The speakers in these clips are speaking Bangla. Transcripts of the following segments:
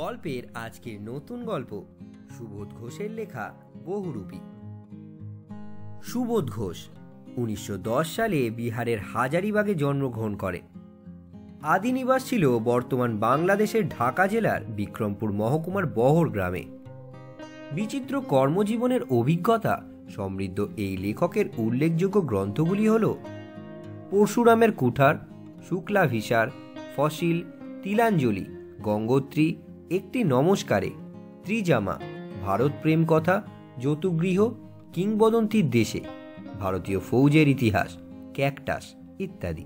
গল্পের আজকের নতুন গল্প সুবোধ ঘোষের লেখা বহুরূপী সুবোধ ঘোষ উনিশশো সালে বিহারের হাজারিবাগে জন্মগ্রহণ করে আদিনিবাস ছিল বর্তমান বাংলাদেশের ঢাকা জেলার বিক্রমপুর মহকুমার বহর গ্রামে বিচিত্র কর্মজীবনের অভিজ্ঞতা সমৃদ্ধ এই লেখকের উল্লেখযোগ্য গ্রন্থগুলি হল পরশুরামের কুঠার শুক্লা ভিসার ফসিল তিলাঞ্জলি গঙ্গোত্রী একটি নমস্কারে ত্রিজামা ভারত প্রেম কথা যৌতুগৃহ কিংবদন্তির দেশে ভারতীয় ফৌজের ইতিহাস ক্যাকটাস ইত্যাদি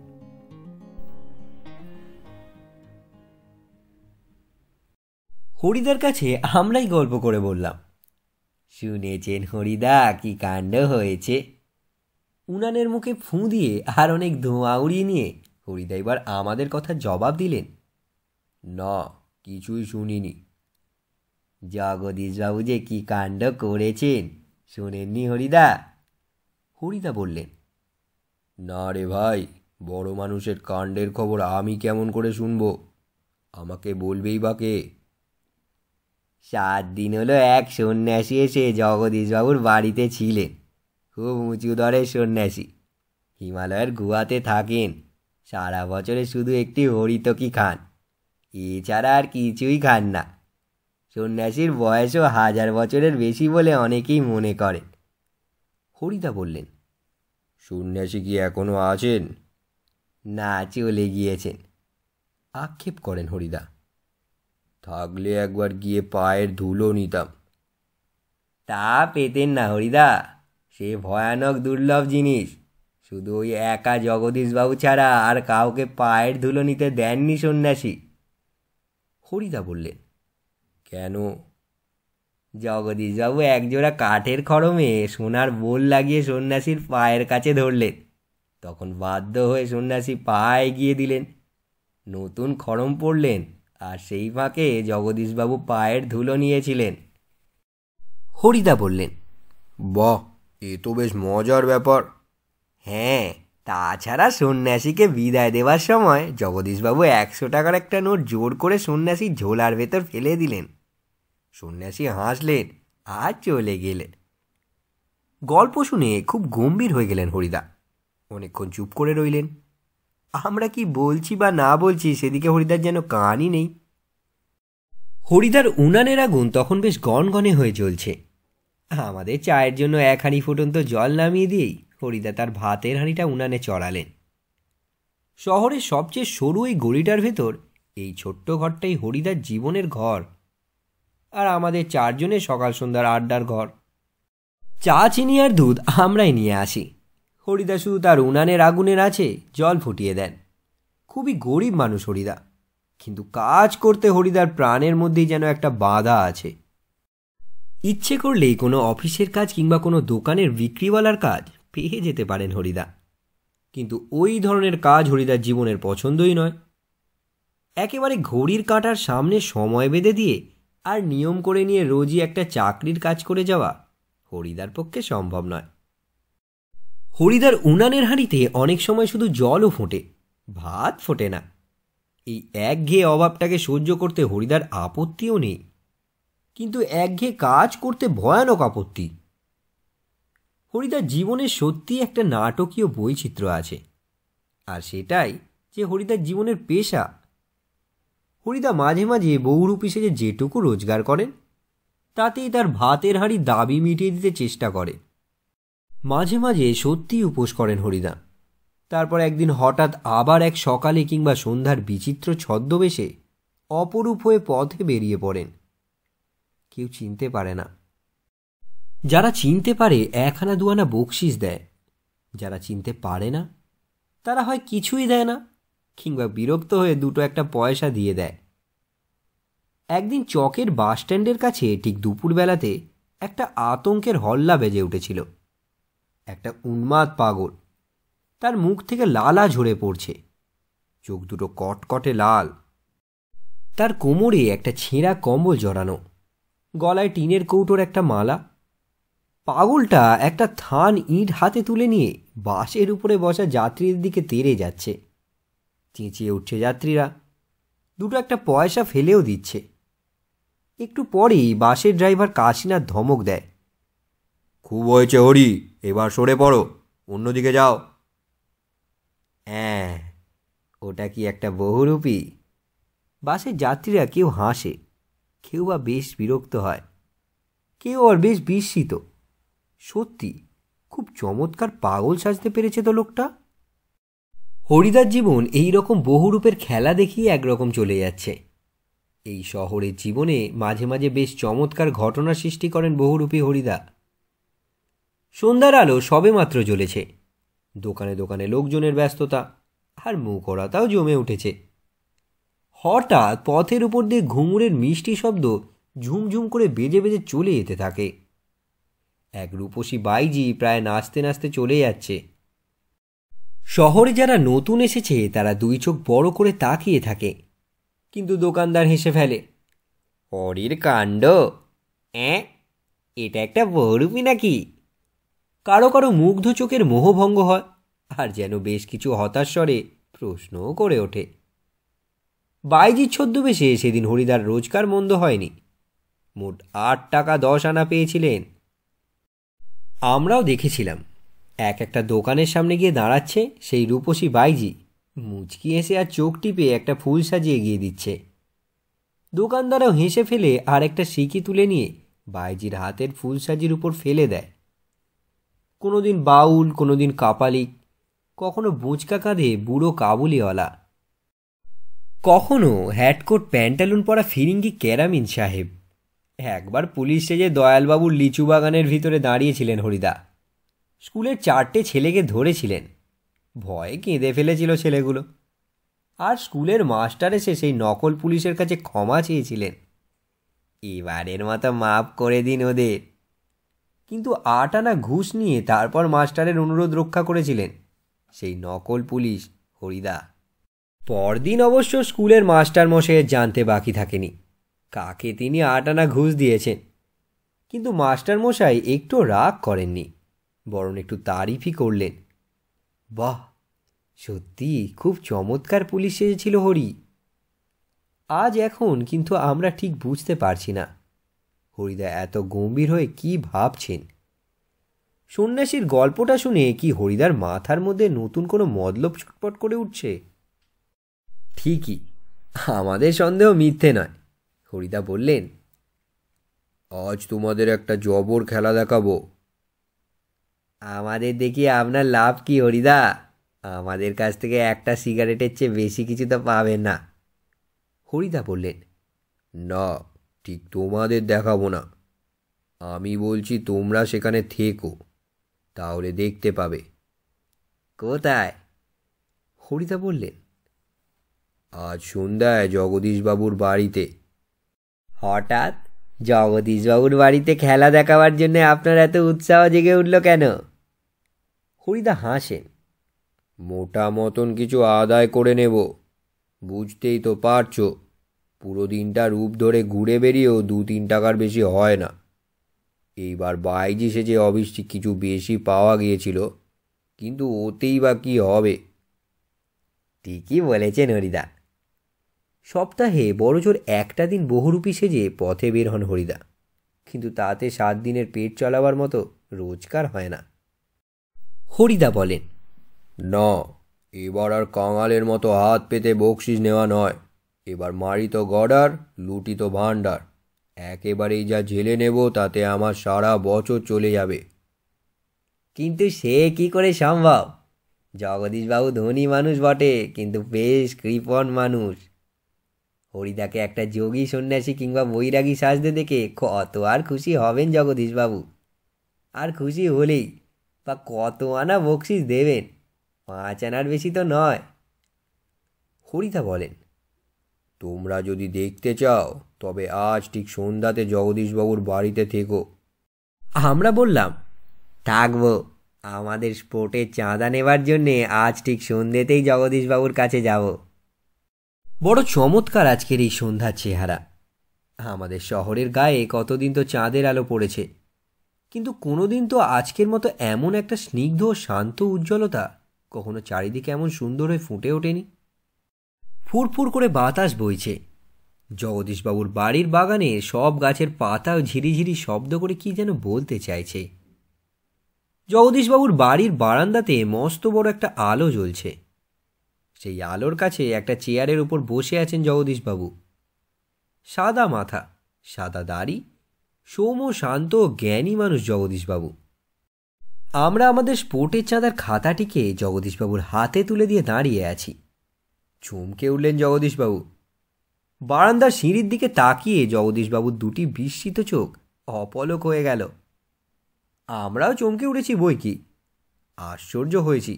হরিদার কাছে আমরাই গল্প করে বললাম শুনেছেন হরিদা কি কাণ্ড হয়েছে উনানের মুখে ফু দিয়ে আর অনেক ধোঁয়া উড়িয়ে নিয়ে হরিদা এবার আমাদের কথা জবাব দিলেন না কিছুই শুনিনি জগদীশবাবু যে কী কাণ্ড করেছেন শোনেননি হরিদা হরিদা বললেন না রে ভাই বড় মানুষের কাণ্ডের খবর আমি কেমন করে শুনব আমাকে বলবেই বা কে সাত দিন হলো এক সন্ন্যাসী এসে জগদীশবাবুর বাড়িতে ছিলেন খুব উঁচু দরের সন্ন্যাসী হিমালয়ের গুহাতে থাকেন সারা বছরে শুধু একটি হরিতকি খান এছাড়া আর কিছুই খান না সন্ন্যাসীর বয়সও হাজার বছরের বেশি বলে অনেকেই মনে করেন হরিদা বললেন সন্ন্যাসী কি এখনও আছেন না চলে গিয়েছেন আক্ষেপ করেন হরিদা থাকলে একবার গিয়ে পায়ের ধুলো নিতাম তা পেতেন না হরিদা সে ভয়ানক দুর্লভ জিনিস শুধু ওই একা জগদীশবাবু ছাড়া আর কাউকে পায়ের ধুলো নিতে দেননি সন্ন্যাসী হরিদা বললেন কেন জগদীশবাবু একজোড়া কাঠের খড়মে সোনার বোল লাগিয়ে সন্ন্যাসীর পায়ের কাছে ধরলেন তখন বাধ্য হয়ে সন্ন্যাসী পায়ে এগিয়ে দিলেন নতুন খড়ম পড়লেন আর সেই ফাঁকে জগদীশবাবু পায়ের ধুলো নিয়েছিলেন হরিদা বললেন ব এ তো বেশ মজার ব্যাপার হ্যাঁ তাছাড়া সন্ন্যাসীকে বিদায় দেওয়ার সময় জগদীশবাবু একশো টাকার একটা নোট জোর করে সন্ন্যাসীর ঝোলার ভেতর ফেলে দিলেন সন্ন্যাসী হাসলেন আর চলে গেলেন গল্প শুনে খুব গম্ভীর হয়ে গেলেন হরিদা অনেকক্ষণ চুপ করে রইলেন আমরা কি বলছি বা না বলছি সেদিকে হরিদার যেন কানই নেই হরিদার উনানের আগুন তখন বেশ গনগনে হয়ে চলছে আমাদের চায়ের জন্য এক হাঁড়ি ফুটন্ত জল নামিয়ে দিয়েই হরিদা তার ভাতের হাঁড়িটা উনানে চড়ালেন শহরের সবচেয়ে সরু এই গলিটার ভেতর এই ছোট্ট ঘরটাই হরিদার জীবনের ঘর আর আমাদের চারজনের সকাল সন্ধ্যার আড্ডার ঘর চা চিনি আর দুধ আমরাই নিয়ে আসি হরিদা শুধু তার উনানের আগুনের আছে জল ফুটিয়ে দেন খুবই গরিব মানুষ হরিদা কিন্তু কাজ করতে হরিদার প্রাণের মধ্যেই যেন একটা বাধা আছে ইচ্ছে করলেই কোনো অফিসের কাজ কিংবা কোনো দোকানের বিক্রিওয়ালার কাজ পেয়ে যেতে পারেন হরিদা কিন্তু ওই ধরনের কাজ হরিদার জীবনের পছন্দই নয় একেবারে ঘড়ির কাঁটার সামনে সময় বেঁধে দিয়ে আর নিয়ম করে নিয়ে রোজই একটা চাকরির কাজ করে যাওয়া হরিদার পক্ষে সম্ভব নয় হরিদার উনানের হাঁড়িতে অনেক সময় শুধু জলও ফোটে ভাত ফোটে না এই একঘেয়ে অভাবটাকে সহ্য করতে হরিদার আপত্তিও নেই কিন্তু একঘেয়ে কাজ করতে ভয়ানক আপত্তি হরিদার জীবনে সত্যি একটা নাটকীয় বৈচিত্র্য আছে আর সেটাই যে হরিদার জীবনের পেশা হরিদা মাঝে মাঝে বহুরূপী সেজে যেটুকু রোজগার করেন তাতেই তার ভাতের হাড়ি দাবি মিটিয়ে দিতে চেষ্টা করে মাঝে মাঝে সত্যিই উপোস করেন হরিদা তারপর একদিন হঠাৎ আবার এক সকালে কিংবা সন্ধ্যার বিচিত্র ছদ্মবেশে অপরূপ হয়ে পথে বেরিয়ে পড়েন কেউ চিনতে পারে না যারা চিনতে পারে একখানা দুয়ানা বকশিস দেয় যারা চিনতে পারে না তারা হয় কিছুই দেয় না কিংবা বিরক্ত হয়ে দুটো একটা পয়সা দিয়ে দেয় একদিন চকের বাস স্ট্যান্ডের কাছে ঠিক দুপুরবেলাতে একটা আতঙ্কের হল্লা বেজে উঠেছিল একটা উন্মাদ পাগল তার মুখ থেকে লালা ঝরে পড়ছে চোখ দুটো কটকটে লাল তার কোমরে একটা ছেঁড়া কম্বল জড়ানো গলায় টিনের কৌটোর একটা মালা পাগলটা একটা থান ইট হাতে তুলে নিয়ে বাসের উপরে বসা যাত্রীর দিকে তেরে যাচ্ছে চেঁচিয়ে উঠছে যাত্রীরা দুটো একটা পয়সা ফেলেও দিচ্ছে একটু পরেই বাসের ড্রাইভার কাশিনার ধমক দেয় খুব হয়েছে হরি এবার সরে পড়ো অন্যদিকে যাও হ্যাঁ ওটা কি একটা বহুরূপী বাসের যাত্রীরা কেউ হাসে কেউ বা বেশ বিরক্ত হয় কেউ আর বেশ বিস্মিত সত্যি খুব চমৎকার পাগল সাজতে পেরেছে তো লোকটা হরিদার জীবন এই রকম বহুরূপের খেলা দেখিয়ে একরকম চলে যাচ্ছে এই শহরের জীবনে মাঝে মাঝে বেশ চমৎকার ঘটনা সৃষ্টি করেন বহুরূপী হরিদা সন্ধ্যার আলো সবে মাত্র জ্বলেছে দোকানে দোকানে লোকজনের ব্যস্ততা আর মুখরাতাও জমে উঠেছে হঠাৎ পথের উপর দিয়ে ঘুঙুরের মিষ্টি শব্দ ঝুমঝুম করে বেজে বেজে চলে যেতে থাকে এক রূপসী বাইজি প্রায় নাচতে নাচতে চলে যাচ্ছে শহরে যারা নতুন এসেছে তারা দুই চোখ বড় করে তাকিয়ে থাকে কিন্তু দোকানদার হেসে ফেলে অরির কাণ্ড অ্যাঁ এটা একটা বরুমি নাকি কারো কারো মুগ্ধ চোখের মোহভঙ্গ হয় আর যেন বেশ কিছু হতাশ্বরে প্রশ্নও করে ওঠে বাইজির ছদ্মবেশে সেদিন হরিদার রোজগার মন্দ হয়নি মোট আট টাকা দশ আনা পেয়েছিলেন আমরাও দেখেছিলাম এক একটা দোকানের সামনে গিয়ে দাঁড়াচ্ছে সেই রূপসী বাইজি মুচকি এসে আর চোখ টিপে একটা ফুল সাজিয়ে গিয়ে দিচ্ছে দোকানদারও হেসে ফেলে আর একটা সিকি তুলে নিয়ে বাইজির হাতের ফুল সাজির উপর ফেলে দেয় কোনোদিন বাউল কোনোদিন কাপালিক কখনো বুঁচকা কাঁধে বুড়ো কাবুলিওয়ালা কখনো হ্যাটকোট প্যান্টালুন পরা ফিরিঙ্গি ক্যারামিন সাহেব একবার পুলিশ সেজে দয়ালবাবুর লিচু বাগানের ভিতরে দাঁড়িয়েছিলেন হরিদা স্কুলের চারটে ছেলেকে ধরেছিলেন ভয়ে কেঁদে ফেলেছিল ছেলেগুলো আর স্কুলের মাস্টার এসে সেই নকল পুলিশের কাছে ক্ষমা চেয়েছিলেন এবারের মতো মাফ করে দিন ওদের কিন্তু আট আনা ঘুষ নিয়ে তারপর মাস্টারের অনুরোধ রক্ষা করেছিলেন সেই নকল পুলিশ হরিদা পরদিন অবশ্য স্কুলের মাস্টার মশাইয়ের জানতে বাকি থাকেনি কাকে তিনি আটানা ঘুষ দিয়েছেন কিন্তু মাস্টারমশাই একটু রাগ করেননি বরং একটু তারিফই করলেন বাহ সত্যি খুব চমৎকার পুলিশ সেজেছিল হরি আজ এখন কিন্তু আমরা ঠিক বুঝতে পারছি না হরিদা এত গম্ভীর হয়ে কি ভাবছেন সন্ন্যাসীর গল্পটা শুনে কি হরিদার মাথার মধ্যে নতুন কোনো মদলব ছটপট করে উঠছে ঠিকই আমাদের সন্দেহ মিথ্যে নয় হরিদা বললেন আজ তোমাদের একটা জবর খেলা দেখাবো আমাদের দেখি আপনার লাভ কি হরিদা আমাদের কাছ থেকে একটা সিগারেটের চেয়ে বেশি কিছু তো পাবে না হরিদা বললেন না ঠিক তোমাদের দেখাবো না আমি বলছি তোমরা সেখানে থেকো তাহলে দেখতে পাবে কোথায় হরিদা বললেন আজ সন্ধ্যায় জগদীশবাবুর বাড়িতে হঠাৎ জগদীশবাবুর বাড়িতে খেলা দেখাবার জন্যে আপনার এত উৎসাহ জেগে উঠল কেন হরিদা হাসেন মোটা মতন কিছু আদায় করে নেব বুঝতেই তো পারছো পুরো দিনটা রূপ ধরে ঘুরে বেরিয়েও দু তিন টাকার বেশি হয় না এইবার বাইজিসে যে অবশ্যই কিছু বেশি পাওয়া গিয়েছিল কিন্তু ওতেই বা কী হবে ঠিকই বলেছেন হরিদা সপ্তাহে বড়জোর একটা দিন বহুরূপী সেজে পথে বের হন হরিদা কিন্তু তাতে সাত দিনের পেট চলাবার মতো রোজগার হয় না হরিদা বলেন ন এবার আর কাঙালের মতো হাত পেতে বকশিস নেওয়া নয় এবার মারি তো গডার লুটি তো ভাণ্ডার একেবারেই যা ঝেলে নেব তাতে আমার সারা বছর চলে যাবে কিন্তু সে কি করে সম্ভব জগদীশবাবু ধনী মানুষ বটে কিন্তু বেশ কৃপণ মানুষ হরিদাকে একটা যোগী সন্ন্যাসী কিংবা বৈরাগী সাজতে দেখে কত আর খুশি হবেন জগদীশবাবু আর খুশি হলেই বা কত আনা বকশিস দেবেন পাঁচ আনার বেশি তো নয় হরিদা বলেন তোমরা যদি দেখতে চাও তবে আজ ঠিক সন্ধ্যাতে জগদীশবাবুর বাড়িতে থেকো আমরা বললাম থাকবো আমাদের স্পোর্টে চাঁদা নেবার জন্যে আজ ঠিক সন্ধ্যেতেই জগদীশবাবুর কাছে যাবো বড় চমৎকার আজকের এই সন্ধ্যার চেহারা আমাদের শহরের গায়ে কতদিন তো চাঁদের আলো পড়েছে কিন্তু কোনোদিন তো আজকের মতো এমন একটা স্নিগ্ধ শান্ত উজ্জ্বলতা কখনো চারিদিকে এমন সুন্দর হয়ে ফুটে ওঠেনি ফুরফুর করে বাতাস বইছে জগদীশবাবুর বাড়ির বাগানে সব গাছের পাতা ঝিরিঝিরি শব্দ করে কি যেন বলতে চাইছে জগদীশবাবুর বাড়ির বারান্দাতে মস্ত বড় একটা আলো জ্বলছে সেই আলোর কাছে একটা চেয়ারের উপর বসে আছেন জগদীশবাবু সাদা মাথা সাদা দাড়ি সৌম শান্ত জ্ঞানী মানুষ জগদীশবাবু আমরা আমাদের স্পোর্টের চাঁদার খাতাটিকে জগদীশবাবুর হাতে তুলে দিয়ে দাঁড়িয়ে আছি চমকে উঠলেন জগদীশবাবু বারান্দার সিঁড়ির দিকে তাকিয়ে জগদীশবাবুর দুটি বিস্মিত চোখ অপলক হয়ে গেল আমরাও চমকে উঠেছি বই কি আশ্চর্য হয়েছি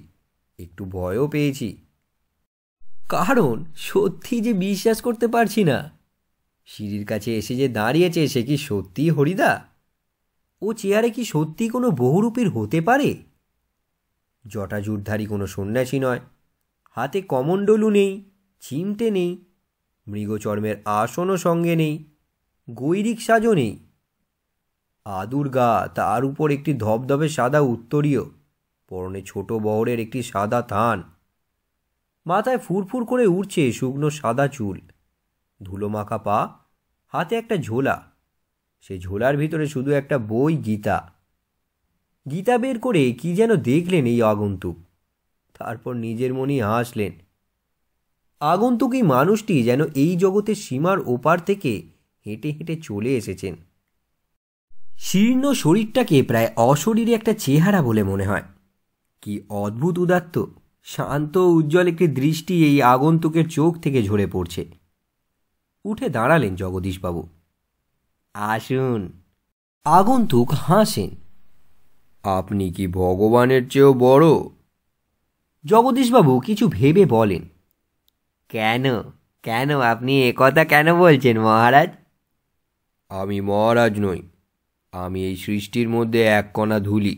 একটু ভয়ও পেয়েছি কারণ সত্যি যে বিশ্বাস করতে পারছি না সিঁড়ির কাছে এসে যে দাঁড়িয়েছে সে কি সত্যি হরিদা ও চেয়ারে কি সত্যি কোনো বহুরূপীর হতে পারে জটাজুটধারী কোনো সন্ন্যাসী নয় হাতে কমণ্ডলু নেই চিমটে নেই মৃগচর্মের আসনও সঙ্গে নেই গৈরিক সাজও নেই আদুর গা তার উপর একটি ধবধবে সাদা উত্তরীয় পরনে ছোট বহরের একটি সাদা থান মাথায় ফুরফুর করে উড়ছে শুকনো সাদা চুল ধুলো মাখা পা হাতে একটা ঝোলা সে ঝোলার ভিতরে শুধু একটা বই গীতা গীতা বের করে কি যেন দেখলেন এই আগন্তুক তারপর নিজের মনে হাসলেন আগন্তুক এই মানুষটি যেন এই জগতের সীমার ওপার থেকে হেঁটে হেঁটে চলে এসেছেন শীর্ণ শরীরটাকে প্রায় অশরীরে একটা চেহারা বলে মনে হয় কি অদ্ভুত উদাত্ত শান্ত উজ্জ্বল একটি দৃষ্টি এই আগন্তুকের চোখ থেকে ঝরে পড়ছে উঠে দাঁড়ালেন জগদীশবাবু আসুন আগন্তুক হাসেন আপনি কি ভগবানের চেয়েও বড় জগদীশবাবু কিছু ভেবে বলেন কেন কেন আপনি একথা কেন বলছেন মহারাজ আমি মহারাজ নই আমি এই সৃষ্টির মধ্যে এক কণা ধুলি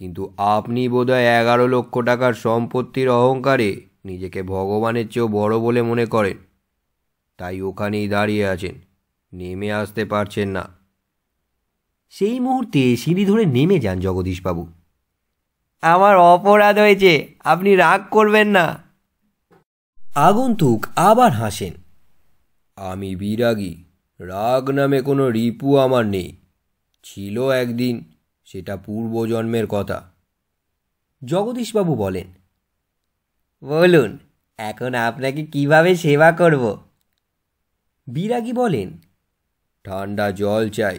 কিন্তু আপনি বোধহয় এগারো লক্ষ টাকার সম্পত্তির অহংকারে নিজেকে ভগবানের চেয়েও বড় বলে মনে করেন তাই ওখানেই দাঁড়িয়ে আছেন নেমে আসতে পারছেন না সেই মুহূর্তে সিঁড়ি ধরে নেমে যান জগদীশবাবু আমার অপরাধ হয়েছে আপনি রাগ করবেন না আগন্তুক আবার হাসেন আমি বিরাগী রাগ নামে কোনো রিপু আমার নেই ছিল একদিন সেটা পূর্বজন্মের কথা জগদীশবাবু বলেন বলুন এখন আপনাকে কিভাবে সেবা করব বিরাগী বলেন ঠান্ডা জল চাই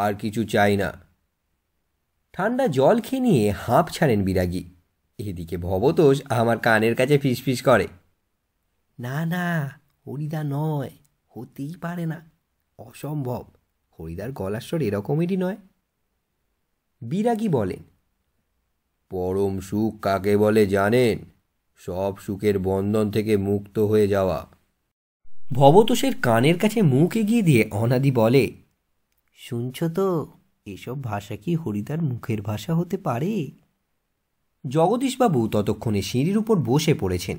আর কিছু চাই না ঠান্ডা জল খেয়ে নিয়ে হাঁপ ছাড়েন বিরাগী এদিকে ভবতোষ আমার কানের কাছে ফিসফিস করে না না হরিদা নয় হতেই পারে না অসম্ভব হরিদার গলার স্বর এরকমেরই নয় বিরাগী বলেন পরম সুখ কাকে বলে জানেন সব সুখের বন্ধন থেকে মুক্ত হয়ে যাওয়া ভবতোষের কানের কাছে মুখ এগিয়ে দিয়ে অনাদি বলে শুনছ তো এসব ভাষা কি হরিদার মুখের ভাষা হতে পারে জগদীশবাবু ততক্ষণে সিঁড়ির উপর বসে পড়েছেন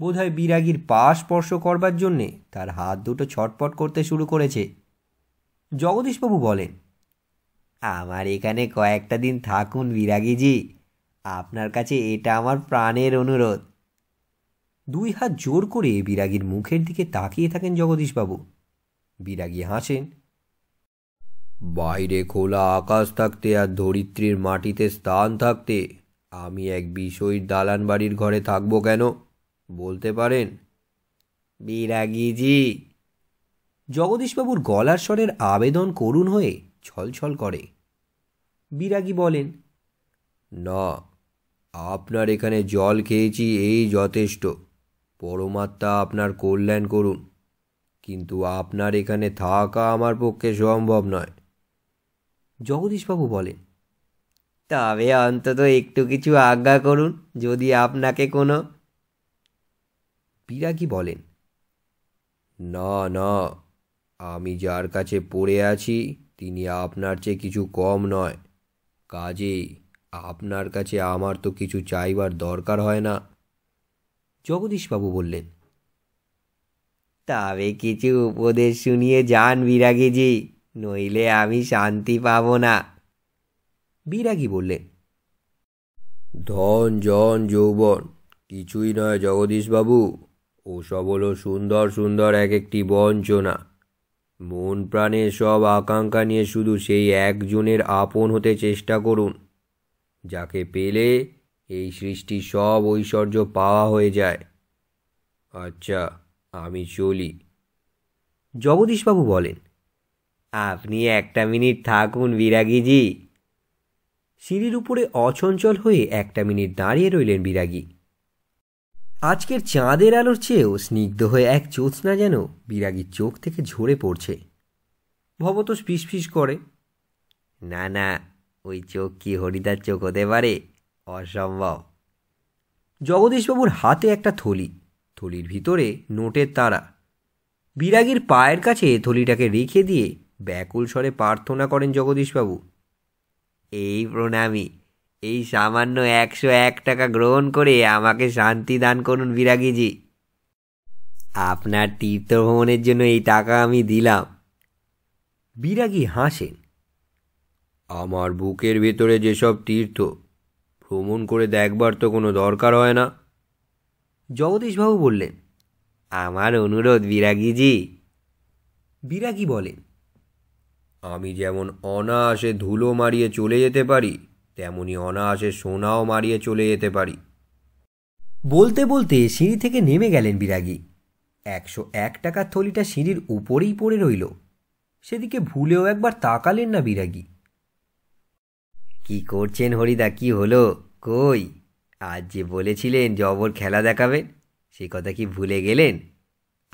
বোধহয় বিরাগীর পা স্পর্শ করবার জন্যে তার হাত দুটো ছটপট করতে শুরু করেছে জগদীশবাবু বলেন আমার এখানে কয়েকটা দিন থাকুন বিরাগীজি আপনার কাছে এটা আমার প্রাণের অনুরোধ দুই হাত জোর করে বিরাগীর মুখের দিকে তাকিয়ে থাকেন জগদীশবাবু বিরাগী হাসেন বাইরে খোলা আকাশ থাকতে আর ধরিত্রীর মাটিতে স্থান থাকতে আমি এক বিষয় দালান বাড়ির ঘরে থাকবো কেন বলতে পারেন বিরাগীজি জগদীশবাবুর গলার স্বরের আবেদন করুণ হয়ে ছলছল করে বিরাগী বলেন না আপনার এখানে জল খেয়েছি এই যথেষ্ট পরমাত্মা আপনার কল্যাণ করুন কিন্তু আপনার এখানে থাকা আমার পক্ষে সম্ভব নয় জগদীশবাবু বলেন তবে অন্তত একটু কিছু আজ্ঞা করুন যদি আপনাকে কোনো বিরাগী বলেন না না আমি যার কাছে পড়ে আছি তিনি আপনার চেয়ে কিছু কম নয় কাজেই আপনার কাছে আমার তো কিছু চাইবার দরকার হয় না জগদীশবাবু বললেন তবে কিছু উপদেশ শুনিয়ে যান বিরাগীজি নইলে আমি শান্তি পাব না বিরাগী বললেন ধন জন যৌবন কিছুই নয় জগদীশবাবু ওসব হলো সুন্দর সুন্দর এক একটি বঞ্চনা মন প্রাণে সব আকাঙ্ক্ষা নিয়ে শুধু সেই একজনের আপন হতে চেষ্টা করুন যাকে পেলে এই সৃষ্টি সব ঐশ্বর্য পাওয়া হয়ে যায় আচ্ছা আমি চলি জগদীশবাবু বলেন আপনি একটা মিনিট থাকুন বিরাগীজি সিঁড়ির উপরে অচঞ্চল হয়ে একটা মিনিট দাঁড়িয়ে রইলেন বিরাগী আজকের চাঁদের আলোর চেয়েও স্নিগ্ধ হয়ে এক না যেন বিরাগীর চোখ থেকে ঝরে পড়ছে ভবতোষ ফিসফিস করে না না ওই চোখ কি হরিদার চোখ হতে পারে অসম্ভব জগদীশবাবুর হাতে একটা থলি থলির ভিতরে নোটের তারা বিরাগীর পায়ের কাছে থলিটাকে রেখে দিয়ে ব্যাকুল স্বরে প্রার্থনা করেন জগদীশবাবু এই প্রণামী এই সামান্য একশো এক টাকা গ্রহণ করে আমাকে শান্তি দান করুন বিরাগীজি আপনার তীর্থ ভ্রমণের জন্য এই টাকা আমি দিলাম বিরাগী হাসেন আমার বুকের ভেতরে যেসব তীর্থ ভ্রমণ করে দেখবার তো কোনো দরকার হয় না জগদীশবাবু বললেন আমার অনুরোধ বিরাগীজি বিরাগী বলেন আমি যেমন অনায়াসে ধুলো মারিয়ে চলে যেতে পারি তেমনি অনায়াসে সোনাও মারিয়ে চলে যেতে পারি বলতে বলতে সিঁড়ি থেকে নেমে গেলেন বিরাগী একশো এক টাকার থলিটা সিঁড়ির উপরেই পড়ে রইল সেদিকে ভুলেও একবার তাকালেন না বিরাগী কি করছেন হরিদা কি হলো কই আজ যে বলেছিলেন জবর খেলা দেখাবেন সে কথা কি ভুলে গেলেন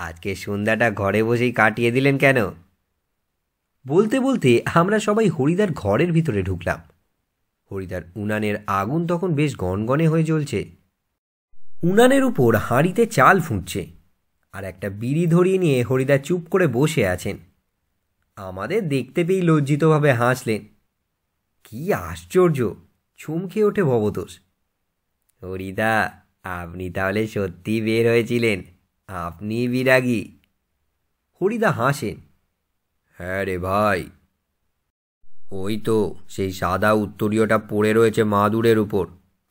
আজকে সন্ধ্যাটা ঘরে বসেই কাটিয়ে দিলেন কেন বলতে বলতে আমরা সবাই হরিদার ঘরের ভিতরে ঢুকলাম হরিদার উনানের আগুন তখন বেশ গনগনে হয়ে জ্বলছে উনানের উপর হাঁড়িতে চাল ফুঁটছে আর একটা বিড়ি ধরিয়ে নিয়ে হরিদা চুপ করে বসে আছেন আমাদের দেখতে পেয়ে লজ্জিতভাবে হাসলেন কি আশ্চর্য চমকে ওঠে ভবতোষ হরিদা আপনি তাহলে সত্যি বের হয়েছিলেন আপনি বিরাগী হরিদা হাসেন হ্যাঁ রে ভাই ওই তো সেই সাদা উত্তরীয়টা পড়ে রয়েছে মাদুরের উপর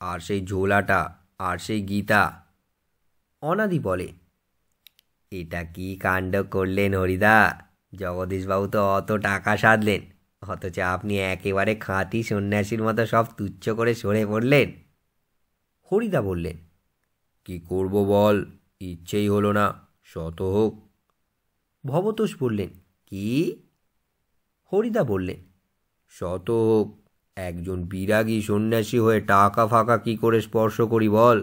আর সেই ঝোলাটা আর সেই গীতা অনাদি বলে এটা কি কাণ্ড করলেন হরিদা জগদীশবাবু তো অত টাকা সাধলেন অথচ আপনি একেবারে খাঁটি সন্ন্যাসীর মতো সব তুচ্ছ করে সরে পড়লেন হরিদা বললেন কি করব বল ইচ্ছেই হলো না শত হোক ভবতোষ বললেন কি হরিদা বললেন শত একজন বিরাগী সন্ন্যাসী হয়ে টাকা ফাঁকা কি করে স্পর্শ করি বল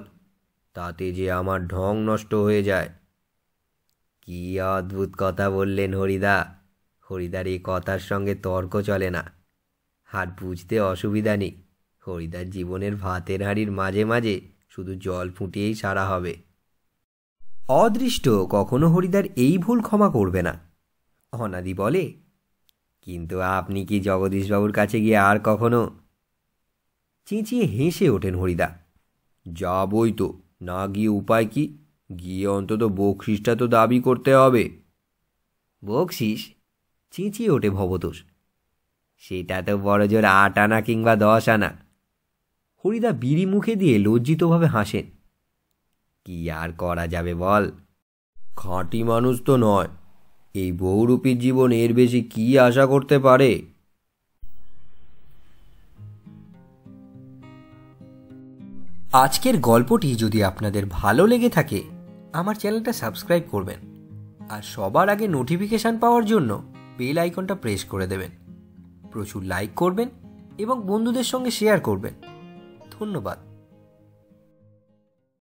তাতে যে আমার ঢং নষ্ট হয়ে যায় কি অদ্ভুত কথা বললেন হরিদা হরিদার এই কথার সঙ্গে তর্ক চলে না আর বুঝতে অসুবিধা নেই হরিদার জীবনের ভাতের হাঁড়ির মাঝে মাঝে শুধু জল ফুটিয়েই সারা হবে অদৃষ্ট কখনো হরিদার এই ভুল ক্ষমা করবে না অনাদি বলে কিন্তু আপনি কি জগদীশবাবুর কাছে গিয়ে আর কখনো চেঁচিয়ে হেসে ওঠেন হরিদা যাবই তো না গিয়ে উপায় কি গিয়ে অন্তত বকশিসটা তো দাবি করতে হবে বকশিস চেঁচিয়ে ওঠে ভবতোষ সেটা তো বড় জোর আট আনা কিংবা দশ আনা হরিদা বিড়ি মুখে দিয়ে লজ্জিতভাবে হাসেন কি আর করা যাবে বল খাঁটি মানুষ তো নয় এই বহুরূপীর জীবন এর বেশি কি আশা করতে পারে আজকের গল্পটি যদি আপনাদের ভালো লেগে থাকে আমার চ্যানেলটা সাবস্ক্রাইব করবেন আর সবার আগে নোটিফিকেশান পাওয়ার জন্য বেল আইকনটা প্রেস করে দেবেন প্রচুর লাইক করবেন এবং বন্ধুদের সঙ্গে শেয়ার করবেন ধন্যবাদ